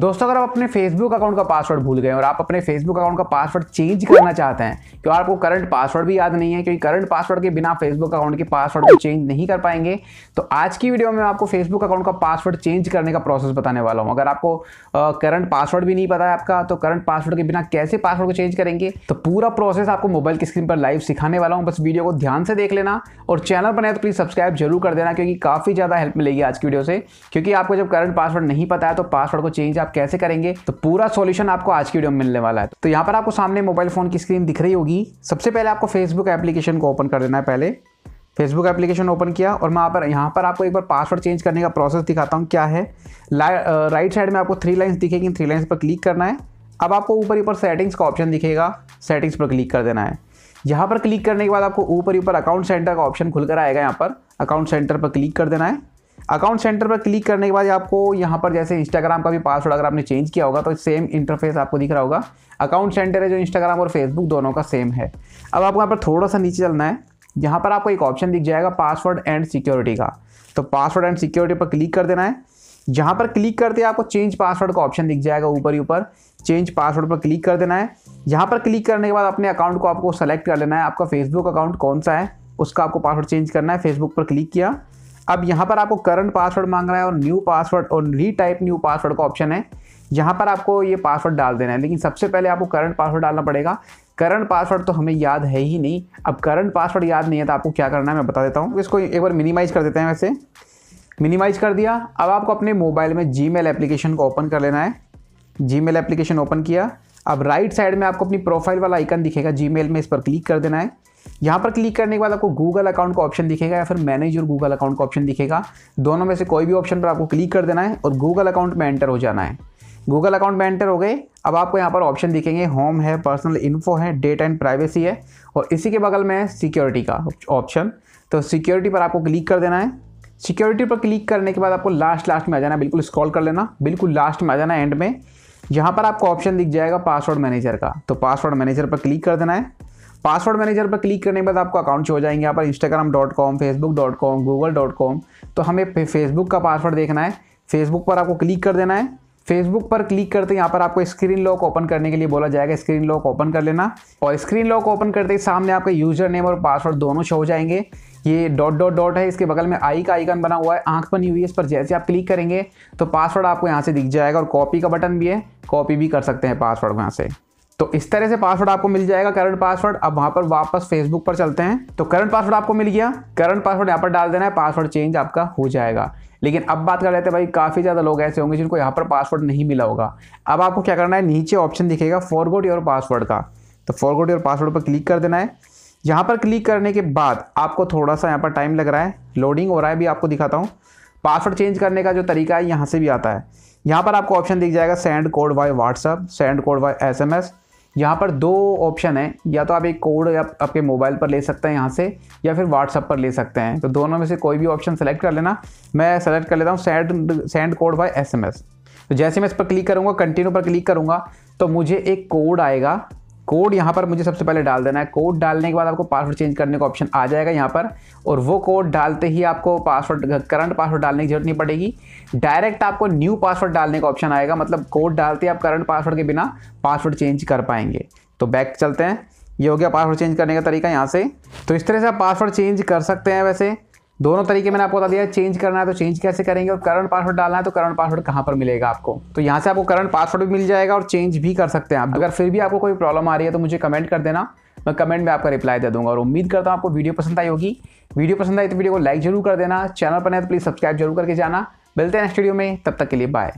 दोस्तों अगर आप अपने फेसबुक अकाउंट का पासवर्ड भूल गए और आप अपने फेसबुक अकाउंट का पासवर्ड चेंज करना चाहते हैं क्यों आपको करंट पासवर्ड भी याद नहीं है क्योंकि करंट पासवर्ड के बिना फेसबुक अकाउंट के पासवर्ड को चेंज नहीं कर पाएंगे तो आज की वीडियो में आपको फेसबुक अकाउंट का पासवर्ड चेंज करने का प्रोसेस बताने वाला हूँ अगर आपको करंट पासवर्ड भी नहीं पता है आपका तो करंट पासवर्ड के बिना कैसे पासवर्ड को चेंज करेंगे तो पूरा प्रोसेस आपको मोबाइल की स्क्रीन पर लाइव सिखाने वाला हूँ बस वीडियो को ध्यान से देख लेना और चैनल बनाए तो प्लीज़ सब्सक्राइब जरूर कर देना क्योंकि काफ़ी ज़्यादा हेल्प मिलेगी आज की वीडियो से क्योंकि आपको जब करंट पासवर्ड नहीं पता है तो पासवर्ड को चेंज आप आप कैसे करेंगे तो पूरा सोल्यूशन आपको आज की वीडियो में मिलने वाला है तो यहाँ पर आपको सामने मोबाइल फोन की स्क्रीन दिख रही होगी सबसे पहले आपको फेसबुक एप्लीकेशन को ओपन कर देना है पहले फेसबुक एप्लीकेशन ओपन किया और मैं पर यहाँ पर आपको एक बार पासवर्ड चेंज करने का प्रोसेस दिखाता हूँ क्या है राइट साइड में आपको थ्री लाइन्स दिखेगी थ्री लाइन्स पर क्लिक करना है अब आपको ऊपर ऊपर सेटिंग्स का ऑप्शन दिखेगा सेटिंग्स पर क्लिक कर देना है यहाँ पर क्लिक करने के बाद आपको ऊपर ऊपर अकाउंट सेंटर का ऑप्शन खुलकर आएगा यहाँ पर अकाउंट सेंटर पर क्लिक कर देना है अकाउंट सेंटर पर क्लिक करने के बाद आपको यहाँ पर जैसे इंस्टाग्राम का भी पासवर्ड अगर आपने चेंज किया होगा तो सेम इंटरफेस आपको दिख रहा होगा अकाउंट सेंटर है जो इंस्टाग्राम और फेसबुक दोनों का सेम है अब आपको यहाँ पर थोड़ा सा नीचे चलना है यहाँ पर आपको एक ऑप्शन दिख जाएगा पासवर्ड एंड सिक्योरिटी का तो पासवर्ड एंड सिक्योरिटी पर क्लिक कर देना है जहाँ पर क्लिक करते आपको चेंज पासवर्ड का ऑप्शन दिख जाएगा ऊपर ही ऊपर चेंज पासवर्ड पर क्लिक कर देना है यहाँ पर क्लिक करने के बाद अपने अकाउंट को आपको सेलेक्ट कर लेना है आपका फेसबुक अकाउंट कौन सा है उसका आपको पासवर्ड चेंज करना है फेसबुक पर क्लिक किया अब यहाँ पर आपको करंट पासवर्ड मांग रहा है और न्यू पासवर्ड और रीटाइप न्यू पासवर्ड का ऑप्शन है यहाँ पर आपको ये पासवर्ड डाल देना है लेकिन सबसे पहले आपको करंट पासवर्ड डालना पड़ेगा करंट पासवर्ड तो हमें याद है ही नहीं अब करंट पासवर्ड याद नहीं है तो आपको क्या करना है मैं बता देता हूँ इसको एक बार मिनिमाइज़ कर देते हैं वैसे मिनिमाइज़ कर दिया अब आपको अपने मोबाइल में जी एप्लीकेशन को ओपन कर लेना है जी एप्लीकेशन ओपन किया अब राइट साइड में आपको अपनी प्रोफाइल वाला आइकन दिखेगा जी में इस पर क्लिक कर देना है यहाँ पर क्लिक करने के बाद आपको गूगल अकाउंट का ऑप्शन दिखेगा या फिर मैनेज और गूगल अकाउंट का ऑप्शन दिखेगा दोनों में से कोई भी ऑप्शन पर आपको क्लिक कर देना है और गूगल अकाउंट में एंटर हो जाना है गूगल अकाउंट में एंटर हो गए अब आपको यहाँ पर ऑप्शन दिखेंगे होम है पर्सनल इन्फो है डेटा एंड प्राइवेसी है और इसी के बगल में है सिक्योरिटी का ऑप्शन तो सिक्योरिटी पर आपको क्लिक कर देना है सिक्योरिटी पर क्लिक करने के बाद आपको लास्ट लास्ट में आ जाना बिल्कुल स्क्रॉल कर लेना बिल्कुल लास्ट में आ जाना एंड में यहाँ पर आपको ऑप्शन दिख जाएगा पासवर्ड मैनेजर का तो पासवर्ड मैनेजर पर क्लिक कर देना है पासवर्ड मैनेजर पर क्लिक करने के बाद आपको अकाउंट हो जाएंगे यहाँ पर Instagram dot com Facebook dot com Google dot com तो हमें फेसबुक का पासवर्ड देखना है फेसबुक पर आपको क्लिक कर देना है फेसबुक पर क्लिक करते यहाँ पर आपको स्क्रीन लॉक ओपन करने के लिए बोला जाएगा स्क्रीन लॉक ओपन कर लेना और स्क्रीन लॉक ओपन करते ही सामने आपका यूजर नेम और पासवर्ड दोनों शो हो जाएंगे ये डॉट डॉट डॉट है इसके बगल में आई का आइकन बना हुआ है आंख बनी हुई है इस पर जैसे आप क्लिक करेंगे तो पासवर्ड आपको यहाँ से दिख जाएगा और कॉपी का बटन भी है कॉपी भी कर सकते हैं पासवर्ड को यहाँ से तो इस तरह से पासवर्ड आपको मिल जाएगा करंट पासवर्ड अब वहाँ पर वापस फेसबुक पर चलते हैं तो करंट पासवर्ड आपको मिल गया करंट पासवर्ड यहाँ पर डाल देना है पासवर्ड चेंज आपका हो जाएगा लेकिन अब बात कर लेते हैं भाई काफ़ी ज़्यादा लोग ऐसे होंगे जिनको यहाँ पर पासवर्ड नहीं मिला होगा अब आपको क्या करना है नीचे ऑप्शन दिखेगा फॉरवर्ड योर पासवर्ड का तो फॉरवर्ड योर पासवर्ड पर क्लिक कर देना है यहाँ पर क्लिक करने के बाद आपको थोड़ा सा यहाँ पर टाइम लग रहा है लोडिंग हो रहा है भी आपको दिखाता हूँ पासवर्ड चेंज करने का जो तरीका है यहाँ से भी आता है यहाँ पर आपको ऑप्शन दिख जाएगा send code by WhatsApp send code by S यहाँ पर दो ऑप्शन है या तो आप एक कोड आप, आपके मोबाइल पर ले सकते हैं यहाँ से या फिर व्हाट्सअप पर ले सकते हैं तो दोनों में से कोई भी ऑप्शन सेलेक्ट कर लेना मैं सेलेक्ट कर लेता हूँ send send code by S तो जैसे मैं इस पर क्लिक करूँगा कंटिन्यू पर क्लिक करूँगा तो मुझे एक कोड आएगा कोड यहाँ पर मुझे सबसे पहले डाल देना है कोड डालने के बाद आपको पासवर्ड चेंज करने का ऑप्शन आ जाएगा यहाँ पर और वो कोड डालते ही आपको पासवर्ड करंट पासवर्ड डालने की जरूरत नहीं पड़ेगी डायरेक्ट आपको न्यू पासवर्ड डालने का ऑप्शन आएगा मतलब कोड डालते ही आप करंट पासवर्ड के बिना पासवर्ड चेंज कर पाएंगे तो बैक चलते हैं ये हो गया पासवर्ड चेंज करने का तरीका यहाँ से तो इस तरह से आप पासवर्ड चेंज कर सकते हैं वैसे दोनों तरीके मैंने आपको बता दिया चेंज करना है तो चेंज कैसे करेंगे और करंट पासवर्ड डालना है तो करंट पासवर्ड कहाँ पर मिलेगा आपको तो यहाँ से आपको करंट पासवर्ड भी मिल जाएगा और चेंज भी कर सकते हैं आप अगर फिर भी आपको कोई प्रॉब्लम आ रही है तो मुझे कमेंट कर देना मैं कमेंट में आपका रिप्लाई दे दूंगा और उम्मीद करता हूँ आपको वीडियो पसंद आई होगी वीडियो पसंद आई तो वीडियो को लाइक जरूर कर देना चैनल पर नहीं तो प्लीज़ सब्सक्राइब जरूर करके जाना मिलते हैं नेक्स्ट वीडियो में तब तक के लिए बाय